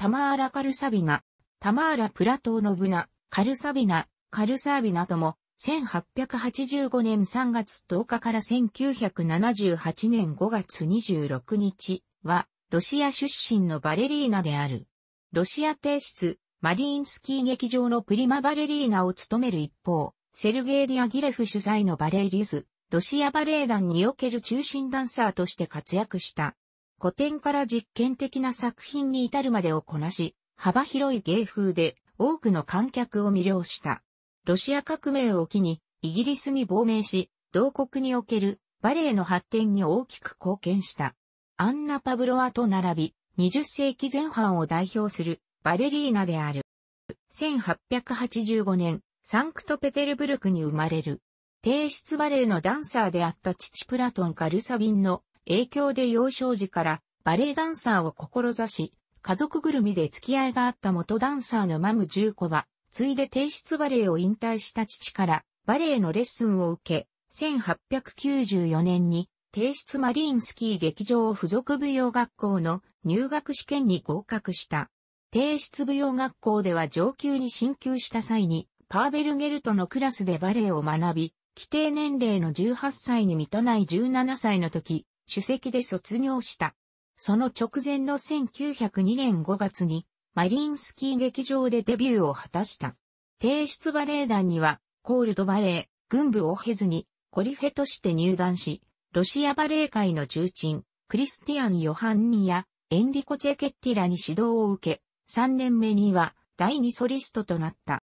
タマーラ・カルサビナ、タマーラ・プラトーノブナ、カルサビナ、カルサービナとも、1885年3月10日から1978年5月26日は、ロシア出身のバレリーナである。ロシア帝室、マリーンスキー劇場のプリマバレリーナを務める一方、セルゲイ・ディアギレフ主催のバレリュス、ロシアバレエ団における中心ダンサーとして活躍した。古典から実験的な作品に至るまでをこなし、幅広い芸風で多くの観客を魅了した。ロシア革命を機にイギリスに亡命し、同国におけるバレエの発展に大きく貢献した。アンナ・パブロワと並び、20世紀前半を代表するバレリーナである。1885年、サンクトペテルブルクに生まれる。低質バレエのダンサーであった父プラトン・カルサビンの影響で幼少時からバレエダンサーを志し、家族ぐるみで付き合いがあった元ダンサーのマム十子は、ついで帝室バレエを引退した父からバレエのレッスンを受け、1894年に帝室マリーンスキー劇場付属舞踊学校の入学試験に合格した。帝室舞踊学校では上級に進級した際に、パーベルゲルトのクラスでバレエを学び、規定年齢の18歳に満たない17歳の時、主席で卒業した。その直前の1902年5月に、マリンスキー劇場でデビューを果たした。提出バレエ団には、コールドバレエ、軍部を経ずに、コリフェとして入団し、ロシアバレエ界の重鎮、クリスティアン・ヨハンニや、エンリコ・チェケッティラに指導を受け、3年目には、第2ソリストとなった。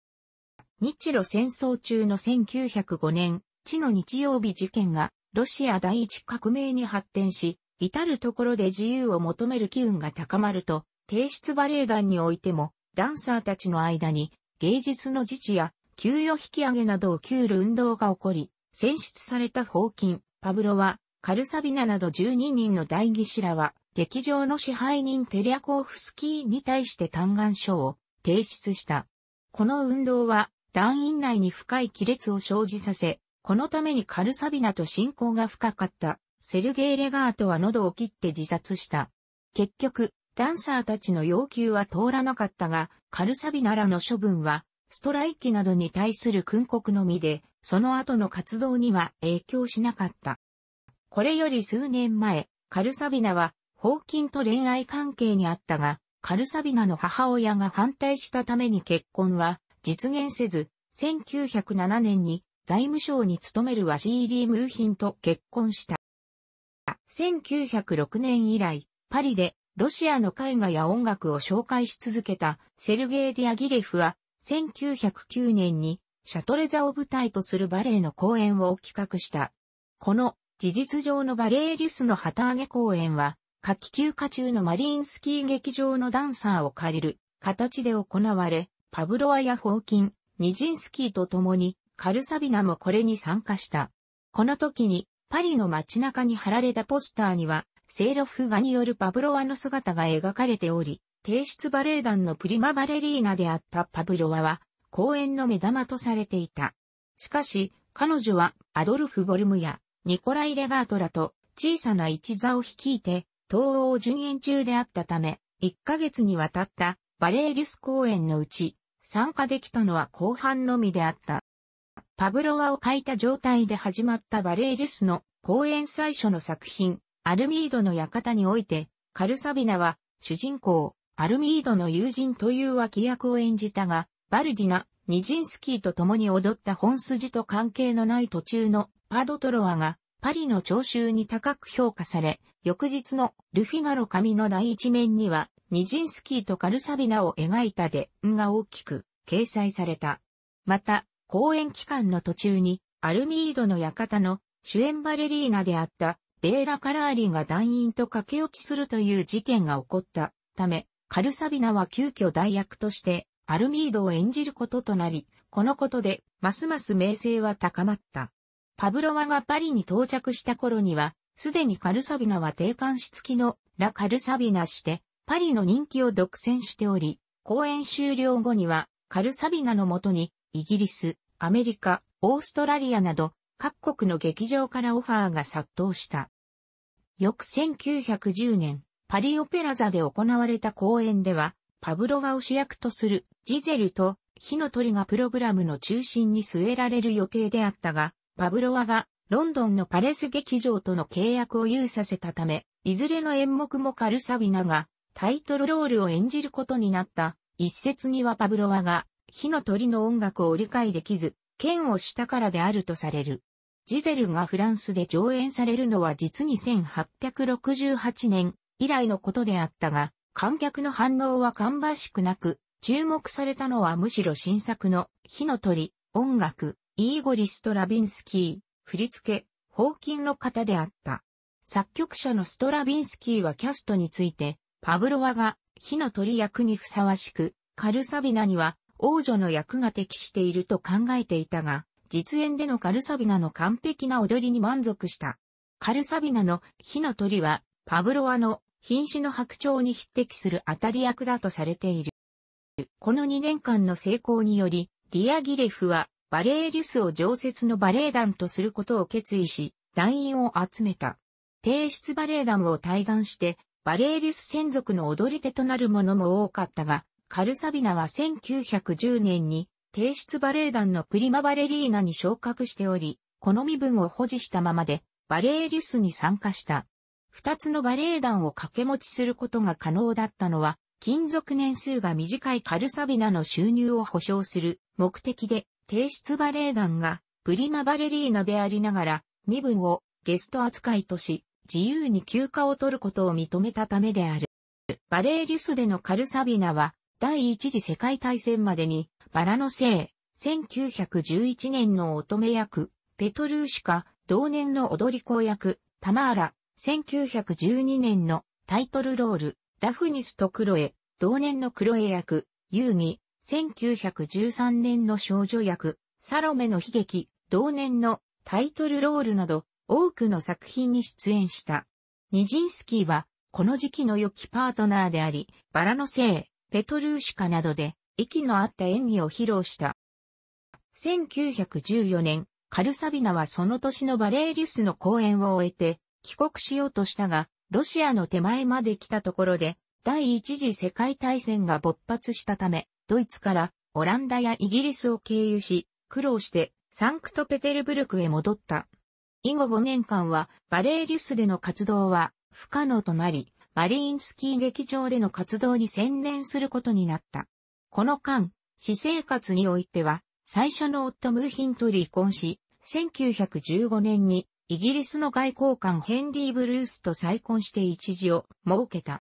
日露戦争中の1905年、地の日曜日事件がロシア第一革命に発展し、至るところで自由を求める機運が高まると、提出バレエ団においても、ダンサーたちの間に、芸術の自治や、給与引き上げなどを給る運動が起こり、選出されたホーパブロワ、カルサビナなど12人の代議士らは、劇場の支配人テリアコーフスキーに対して嘆願書を提出した。この運動は、団員内に深い亀裂を生じさせ、このためにカルサビナと親交が深かったセルゲイ・レガートは喉を切って自殺した。結局、ダンサーたちの要求は通らなかったが、カルサビナらの処分は、ストライキなどに対する訓告のみで、その後の活動には影響しなかった。これより数年前、カルサビナは、ホーキンと恋愛関係にあったが、カルサビナの母親が反対したために結婚は実現せず、1907年に財務省に勤めるワジーリー・ムーヒンと結婚した。1906年以来、パリでロシアの絵画や音楽を紹介し続けたセルゲイ・ディアギレフは、1909年にシャトレザを舞台とするバレエの公演を企画した。この事実上のバレエリュスの旗揚げ公演は、夏季休暇中のマリンスキー劇場のダンサーを借りる形で行われ、パブロアやホーキン、ニジンスキーと共にカルサビナもこれに参加した。この時に、パリの街中に貼られたポスターには、セイロフ画によるパブロワの姿が描かれており、提出バレエ団のプリマバレリーナであったパブロワは、公演の目玉とされていた。しかし、彼女はアドルフ・ボルムやニコライ・レガートらと小さな一座を率いて、東欧巡演中であったため、1ヶ月にわたったバレエリュス公演のうち、参加できたのは後半のみであった。パブロワを書いた状態で始まったバレーリュスの公演最初の作品、アルミードの館において、カルサビナは主人公、アルミードの友人という脇役を演じたが、バルディナ、ニジンスキーと共に踊った本筋と関係のない途中のパドトロワがパリの聴衆に高く評価され、翌日のルフィガロ紙の第一面には、ニジンスキーとカルサビナを描いたで、が大きく掲載された。また、公演期間の途中に、アルミードの館の主演バレリーナであったベーラ・カラーリが団員と駆け落ちするという事件が起こったため、カルサビナは急遽代役としてアルミードを演じることとなり、このことでますます名声は高まった。パブロワがパリに到着した頃には、すでにカルサビナは定冠し付きのラ・カルサビナして、パリの人気を独占しており、公演終了後にはカルサビナのもとにイギリス、アメリカ、オーストラリアなど各国の劇場からオファーが殺到した。翌1910年、パリオペラ座で行われた公演では、パブロワを主役とするジゼルと火の鳥がプログラムの中心に据えられる予定であったが、パブロワがロンドンのパレス劇場との契約を有させたため、いずれの演目もカルサビナがタイトルロールを演じることになった。一説にはパブロワが火の鳥の音楽を理解できず、剣をしたからであるとされる。ジゼルがフランスで上演されるのは実に1868年以来のことであったが、観客の反応は芳しくなく、注目されたのはむしろ新作の火の鳥、音楽、イーゴリ・ストラビンスキー、振り付け、キンの方であった。作曲者のストラビンスキーはキャストについて、パブロワが火の鳥役にふさわしく、カルサビナには王女の役が適していると考えていたが、実演でのカルサビナの完璧な踊りに満足した。カルサビナの火の鳥は、パブロワの瀕死の白鳥に匹敵する当たり役だとされている。この2年間の成功により、ディアギレフはバレエリュスを常設のバレエ団とすることを決意し、団員を集めた。帝室バレエ団を退団して、バレエリュス専属の踊り手となる者も多かったが、カルサビナは1910年に、提出バレエ団のプリマバレリーナに昇格しており、この身分を保持したままで、バレエリュスに参加した。二つのバレエ団を掛け持ちすることが可能だったのは、金属年数が短いカルサビナの収入を保障する目的で、提出バレエ団がプリマバレリーナでありながら、身分をゲスト扱いとし、自由に休暇を取ることを認めたためである。バレエリュスでのカルサビナは、第一次世界大戦までに、バラの生、1911年の乙女役、ペトルーシカ、同年の踊り子役、タマーラ、1912年のタイトルロール、ダフニスとクロエ、同年のクロエ役、ユーギ、1913年の少女役、サロメの悲劇、同年のタイトルロールなど、多くの作品に出演した。ニジンスキーは、この時期の良きパートナーであり、バラの生、ペトルーシカなどで息の合った演技を披露した。1914年、カルサビナはその年のバレーリュスの公演を終えて帰国しようとしたが、ロシアの手前まで来たところで第一次世界大戦が勃発したため、ドイツからオランダやイギリスを経由し、苦労してサンクトペテルブルクへ戻った。以後5年間はバレーリュスでの活動は不可能となり、マリーンスキー劇場での活動に専念することになった。この間、私生活においては、最初の夫ムーヒンと離婚し、1915年にイギリスの外交官ヘンリー・ブルースと再婚して一時を設けた。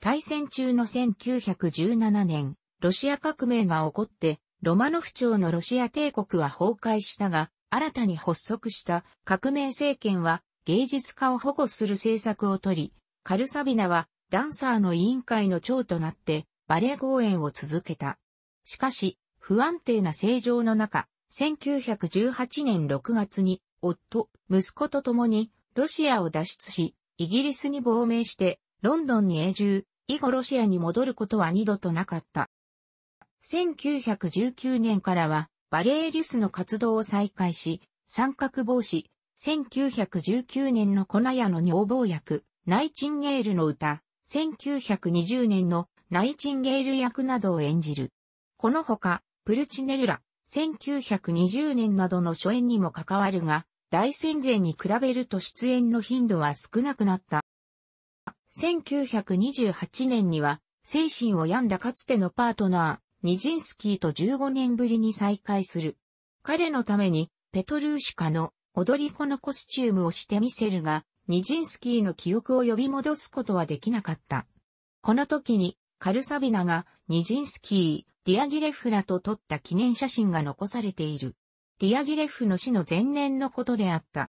大戦中の1917年、ロシア革命が起こって、ロマノフ朝のロシア帝国は崩壊したが、新たに発足した革命政権は芸術家を保護する政策をとり、カルサビナはダンサーの委員会の長となってバレエ公演を続けた。しかし、不安定な政情の中、1918年6月に夫、息子と共にロシアを脱出し、イギリスに亡命してロンドンに永住、以後ロシアに戻ることは二度となかった。1919年からはバレエリュスの活動を再開し、三角帽子、1919年の粉屋の女房役、ナイチンゲールの歌、1920年のナイチンゲール役などを演じる。このほか、プルチネルラ、1920年などの初演にも関わるが、大戦前に比べると出演の頻度は少なくなった。1928年には、精神を病んだかつてのパートナー、ニジンスキーと15年ぶりに再会する。彼のために、ペトルーシカの踊り子のコスチュームをしてみせるが、ニジンスキーの記憶を呼び戻すことはできなかった。この時に、カルサビナがニジンスキー、ディアギレフらと撮った記念写真が残されている。ディアギレフの死の前年のことであった。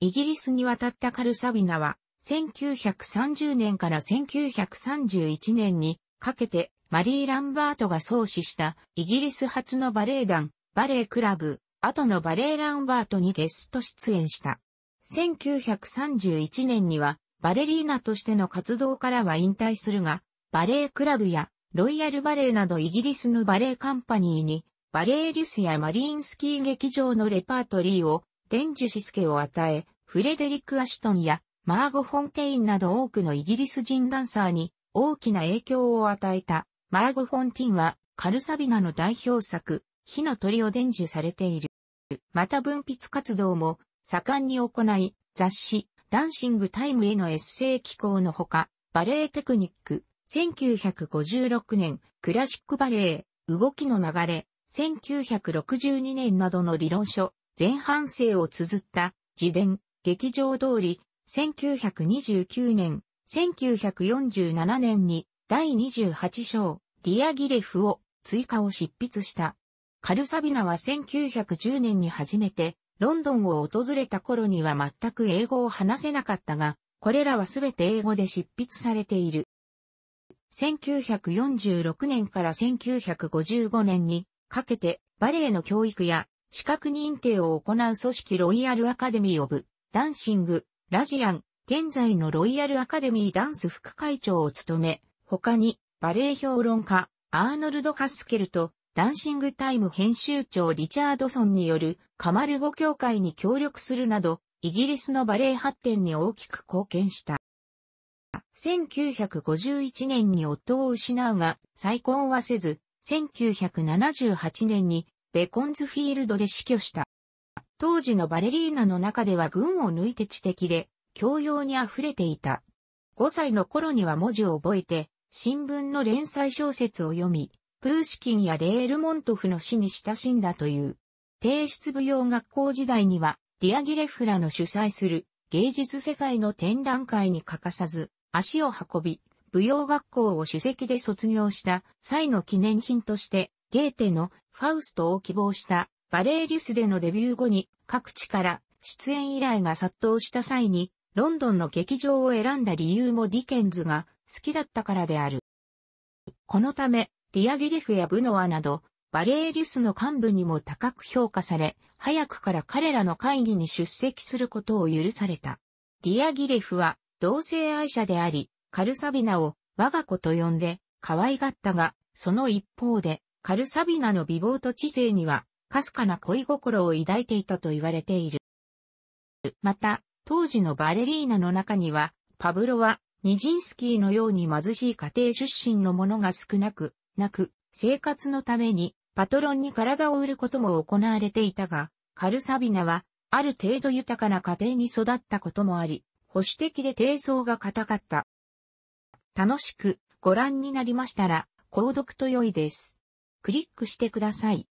イギリスに渡ったカルサビナは、1930年から1931年にかけてマリー・ランバートが創始したイギリス初のバレエ団、バレエクラブ、後のバレエランバートにゲスト出演した。1931年にはバレリーナとしての活動からは引退するが、バレエクラブやロイヤルバレエなどイギリスのバレエカンパニーにバレエリュスやマリーンスキー劇場のレパートリーを伝授しけを与え、フレデリック・アシュトンやマーゴ・フォンテインなど多くのイギリス人ダンサーに大きな影響を与えた。マーゴ・フォンティンはカルサビナの代表作、火の鳥を伝授されている。また分筆活動も盛んに行い、雑誌、ダンシングタイムへのエッセイ寄稿のほか、バレエテクニック、1956年、クラシックバレエ、動きの流れ、1962年などの理論書、前半生を綴った、自伝、劇場通り、1929年、1947年に、第28章、ディアギレフを追加を執筆した。カルサビナは1910年に初めて、ロンドンを訪れた頃には全く英語を話せなかったが、これらはすべて英語で執筆されている。1946年から1955年にかけてバレエの教育や資格認定を行う組織ロイヤルアカデミーオブダンシングラジアン現在のロイヤルアカデミーダンス副会長を務め他にバレエ評論家アーノルド・ハスケルとダンシングタイム編集長リチャードソンによるカマルゴ協会に協力するなど、イギリスのバレエ発展に大きく貢献した。1951年に夫を失うが、再婚はせず、1978年にベコンズフィールドで死去した。当時のバレリーナの中では群を抜いて知的で、教養に溢れていた。5歳の頃には文字を覚えて、新聞の連載小説を読み、プーシキンやレールモントフの死に親しんだという。提出。舞踊学校時代には、ディアギレフラの主催する芸術世界の展覧会に欠かさず、足を運び、舞踊学校を主席で卒業した際の記念品として、ゲーテのファウストを希望したバレーリュスでのデビュー後に各地から出演依頼が殺到した際に、ロンドンの劇場を選んだ理由もディケンズが好きだったからである。このため、ディアギレフやブノアなど、バレエリュスの幹部にも高く評価され、早くから彼らの会議に出席することを許された。ディアギレフは同性愛者であり、カルサビナを我が子と呼んで可愛がったが、その一方で、カルサビナの美貌と知性には、かすかな恋心を抱いていたと言われている。また、当時のバレリーナの中には、パブロは、ニジンスキーのように貧しい家庭出身の者が少なく、なく、生活のためにパトロンに体を売ることも行われていたが、カルサビナは、ある程度豊かな家庭に育ったこともあり、保守的で低層が硬かった。楽しくご覧になりましたら、購読と良いです。クリックしてください。